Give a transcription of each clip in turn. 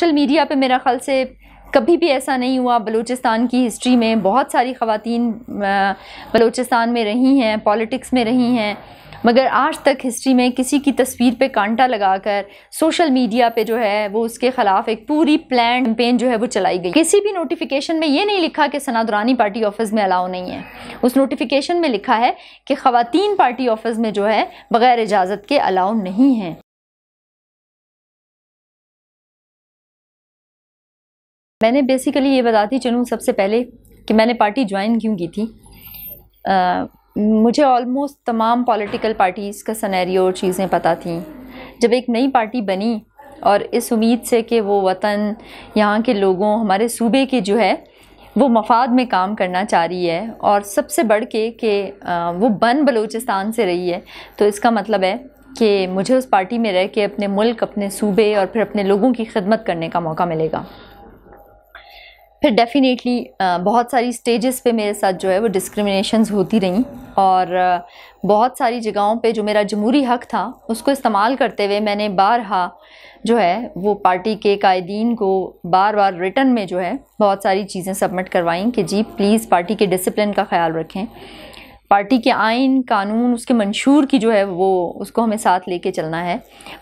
social media पे मेरा ख़्याल से कभी भी ऐसा नहीं हुआ बलूचिस्तान की हिस्ट्री में बहुत सारी ख़वातीन बलूचिस्तान में रही हैं पॉलिटिक्स में रही हैं मगर आज तक हिस्ट्री में किसी की तस्वीर पे कांटा लगाकर सोशल मीडिया पे जो है वो उसके खिलाफ एक पूरी प्लान कैंपेन जो है वो चलाई गई किसी भी नोटिफिकेशन में ये नहीं लिखा कि सना दुरानी पार्टी ऑफिस में अलाउ नहीं है उस नोटिफिकेशन में लिखा है कि खातन पार्टी ऑफिस में जो है बग़ैर इजाज़त के अलाउ नहीं हैं मैंने बेसिकली ये बताती चलूँ सबसे पहले कि मैंने पार्टी ज्वाइन क्यों की थी आ, मुझे ऑलमोस्ट तमाम पॉलिटिकल पार्टीज़ का सनेरियो और चीज़ें पता थी जब एक नई पार्टी बनी और इस उम्मीद से कि वो वतन यहाँ के लोगों हमारे सूबे के जो है वो मफाद में काम करना चाह रही है और सबसे बढ़ के कि वो बन बलूचिस्तान से रही है तो इसका मतलब है कि मुझे उस पार्टी में रह के अपने मुल्क अपने सूबे और फिर अपने लोगों की खिदमत करने का मौका मिलेगा फिर डेफ़िनेटली बहुत सारी स्टेजेस पे मेरे साथ जो है वो डिस्क्रिमिनेशंस होती रहीं और बहुत सारी जगहों पे जो मेरा जमहूरी हक था उसको इस्तेमाल करते हुए मैंने बारहा जो है वो पार्टी के कायदीन को बार बार रिटर्न में जो है बहुत सारी चीज़ें सबमिट करवाईं कि जी प्लीज़ पार्टी के डिसिप्लिन का ख्याल रखें पार्टी के आइन कानून उसके मंशूर की जो है वो उसको हमें साथ लेके चलना है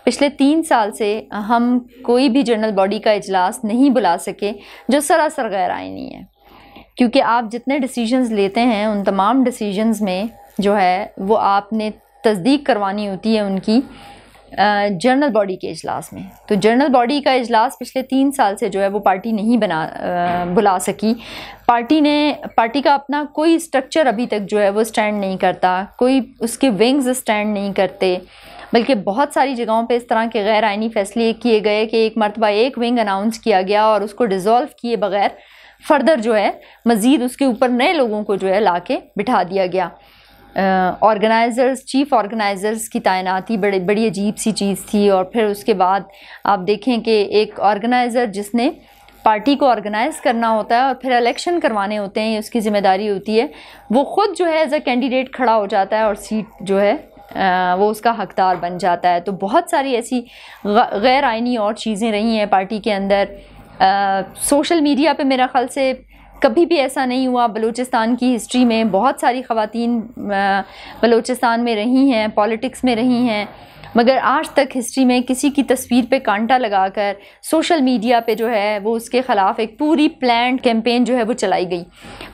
पिछले तीन साल से हम कोई भी जनरल बॉडी का इजलास नहीं बुला सके जो सरासर गैर आइनी है क्योंकि आप जितने डिसीजंस लेते हैं उन तमाम डिसीजंस में जो है वो आपने तस्दीक करवानी होती है उनकी जनरल बॉडी के अजलास में तो जनरल बॉडी का अजलास पिछले तीन साल से जो है वो पार्टी नहीं बना आ, बुला सकी पार्टी ने पार्टी का अपना कोई स्ट्रक्चर अभी तक जो है वो स्टैंड नहीं करता कोई उसके विंग्स स्टैंड नहीं करते बल्कि बहुत सारी जगहों पे इस तरह के गैर आइनी फैसले किए गए कि एक मरतबा एक विंग अनाउंस किया गया और उसको डिज़ोल्व किए बगैर फर्दर जो है मज़ीद उसके ऊपर नए लोगों को जो है ला के बिठा दिया गया ऑर्गेनाइज़र्स चीफ़ ऑर्गेनाइज़र्स की तैनाती बड़ी बड़ी अजीब सी चीज़ थी और फिर उसके बाद आप देखें कि एक ऑर्गेनाइज़र जिसने पार्टी को ऑर्गेनाइज़ करना होता है और फिर इलेक्शन करवाने होते हैं उसकी ज़िम्मेदारी होती है वो ख़ुद जो है एज़ अ कैंडिडेट खड़ा हो जाता है और सीट जो है आ, वो उसका हकदार बन जाता है तो बहुत सारी ऐसी गैर आइनी और चीज़ें रही हैं पार्टी के अंदर आ, सोशल मीडिया पे मेरा ख़्याल से कभी भी ऐसा नहीं हुआ बलूचिस्तान की हिस्ट्री में बहुत सारी ख़वातीन बलूचिस्तान में रही हैं पॉलिटिक्स में रही हैं मगर आज तक हिस्ट्री में किसी की तस्वीर पे कांटा लगाकर सोशल मीडिया पे जो है वो उसके ख़िलाफ़ एक पूरी प्लान कैंपेन जो है वो चलाई गई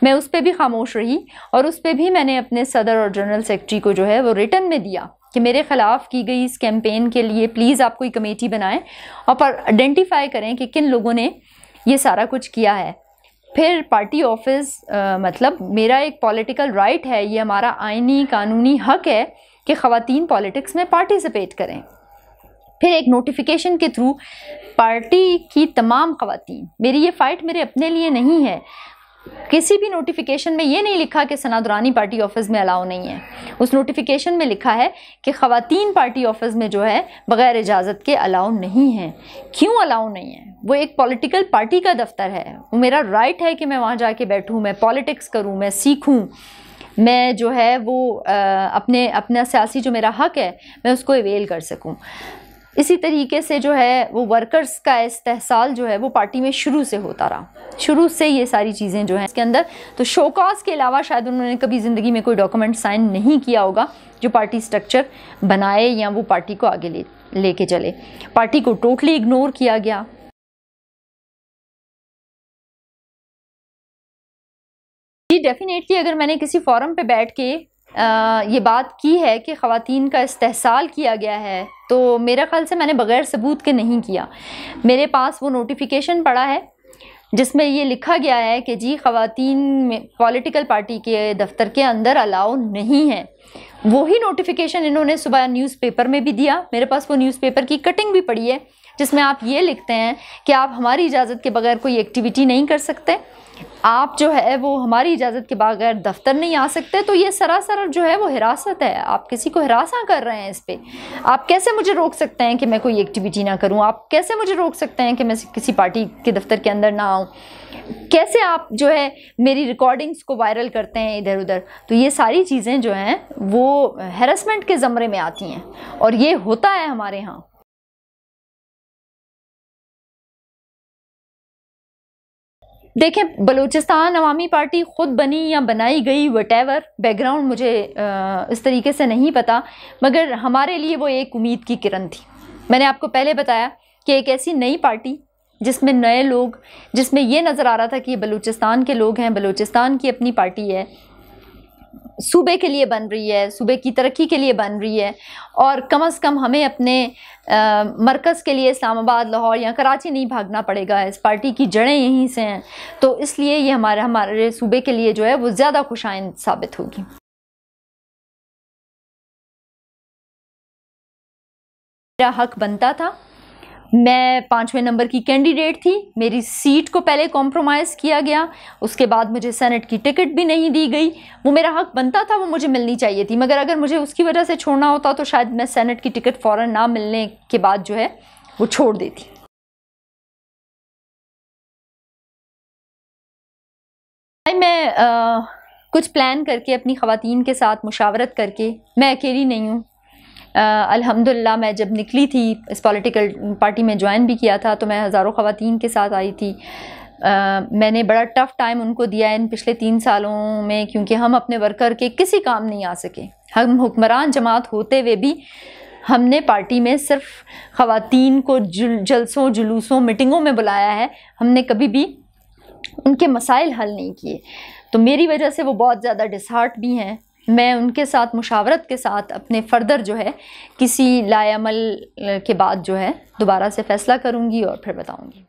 मैं उस पर भी खामोश रही और उस पर भी मैंने अपने सदर और जनरल सेक्रेटरी को जो है वो रिटर्न में दिया कि मेरे ख़िलाफ़ की गई इस कैंपेन के लिए प्लीज़ आप कोई कमेटी बनाएं और पर आइडेंटिफाई करें कि किन लोगों ने ये सारा कुछ किया है फिर पार्टी ऑफिस मतलब मेरा एक पॉलिटिकल राइट right है ये हमारा आइनी कानूनी हक है कि ख़वान पॉलिटिक्स में पार्टिसिपेट करें फिर एक नोटिफिकेशन के थ्रू पार्टी की तमाम खातन मेरी ये फ़ाइट मेरे अपने लिए नहीं है किसी भी नोटिफिकेशन में ये नहीं लिखा कि सना दुरानी पार्टी ऑफिस में अलाउ नहीं है उस नोटिफिकेशन में लिखा है कि ख़वातीन पार्टी ऑफिस में जो है बग़ैर इजाज़त के अलाउ नहीं है क्यों अलाउ नहीं है वो एक पॉलिटिकल पार्टी का दफ्तर है वो मेरा राइट है कि मैं वहाँ जाके बैठूँ मैं पॉलिटिक्स करूँ मैं सीखूँ मैं जो है वो आ, अपने अपना सियासी जो मेरा हक है मैं उसको अवेल कर सकूँ इसी तरीके से जो है वो वर्कर्स का इस्तेसाल जो है वो पार्टी में शुरू से होता रहा शुरू से ये सारी चीज़ें जो हैं इसके अंदर तो शोकॉज के अलावा शायद उन्होंने कभी ज़िंदगी में कोई डॉक्यूमेंट साइन नहीं किया होगा जो पार्टी स्ट्रक्चर बनाए या वो पार्टी को आगे ले लेके चले पार्टी को टोटली इग्नोर किया गया जी डेफिनेटली अगर मैंने किसी फॉरम पे बैठ के आ, ये बात की है कि ख़वातीन का इस्तेसाल किया गया है तो मेरा ख्याल से मैंने बगैर सबूत के नहीं किया मेरे पास वो नोटिफिकेशन पड़ा है जिसमें ये लिखा गया है कि जी खातन में पॉलिटिकल पार्टी के दफ्तर के अंदर अलाउ नहीं है वही नोटिफिकेशन इन्होंने सुबह न्यूज़पेपर में भी दिया मेरे पास वो न्यूज़पेपर की कटिंग भी पड़ी है जिसमें आप ये लिखते हैं कि आप हमारी इजाज़त के बगैर कोई एक्टिविटी नहीं कर सकते आप जो है वो हमारी इजाज़त के बगैर दफ्तर नहीं आ सकते तो ये सरासर जो है वो हिरासत है आप किसी को हिरासा कर रहे हैं इस पर आप कैसे मुझे रोक सकते हैं कि मैं कोई एक्टिविटी ना करूँ आप कैसे मुझे रोक सकते हैं कि मैं किसी पार्टी के दफ्तर के अंदर ना आऊँ कैसे आप जो है मेरी रिकॉर्डिंग्स को वायरल करते हैं इधर उधर तो ये सारी चीज़ें जो हैं वो हेरसमेंट के ज़मरे में आती हैं और ये होता है हमारे यहाँ देखें बलूचिस्तान अवामी पार्टी ख़ुद बनी या बनाई गई एवर बैकग्राउंड मुझे इस तरीके से नहीं पता मगर हमारे लिए वो एक उम्मीद की किरण थी मैंने आपको पहले बताया कि एक ऐसी नई पार्टी जिसमें नए लोग जिसमें ये नज़र आ रहा था कि ये बलूचिस्तान के लोग हैं बलूचिस्तान की अपनी पार्टी है सूबे के लिए बन रही है सूबे की तरक्की के लिए बन रही है और कम अज़ कम हमें अपने मरकज़ के लिए इस्लामाबाद लाहौर या कराची नहीं भागना पड़ेगा इस पार्टी की जड़ें यहीं से हैं तो इसलिए ये हमारे हमारे सूबे के लिए जो है वो ज़्यादा खुशाइन साबित होगी मेरा हक बनता था मैं पाँचवें नंबर की कैंडिडेट थी मेरी सीट को पहले कॉम्प्रोमाइज़ किया गया उसके बाद मुझे सेनेट की टिकट भी नहीं दी गई वो मेरा हक बनता था वो मुझे मिलनी चाहिए थी मगर अगर मुझे उसकी वजह से छोड़ना होता तो शायद मैं सेनेट की टिकट फ़ौर ना मिलने के बाद जो है वो छोड़ देती मैं आ, कुछ प्लान करके अपनी ख़वातीन के साथ मुशावरत करके मैं अकेली नहीं हूँ अल्हम्दुलिल्लाह मैं जब निकली थी इस पॉलिटिकल पार्टी में ज्वाइन भी किया था तो मैं हज़ारों खातन के साथ आई थी आ, मैंने बड़ा टफ़ टाइम उनको दिया है इन पिछले तीन सालों में क्योंकि हम अपने वर्कर के किसी काम नहीं आ सके हम हुक्मरान जमात होते हुए भी हमने पार्टी में सिर्फ ख़वातीन को जुल जलसों जुलूसों मीटिंगों में बुलाया है हमने कभी भी उनके मसाइल हल नहीं किए तो मेरी वजह से वो बहुत ज़्यादा डिसहार्ट भी हैं मैं उनके साथ मुशावरत के साथ अपने फ़र्दर जो है किसी लायामल के बाद जो है दोबारा से फ़ैसला करूँगी और फिर बताऊँगी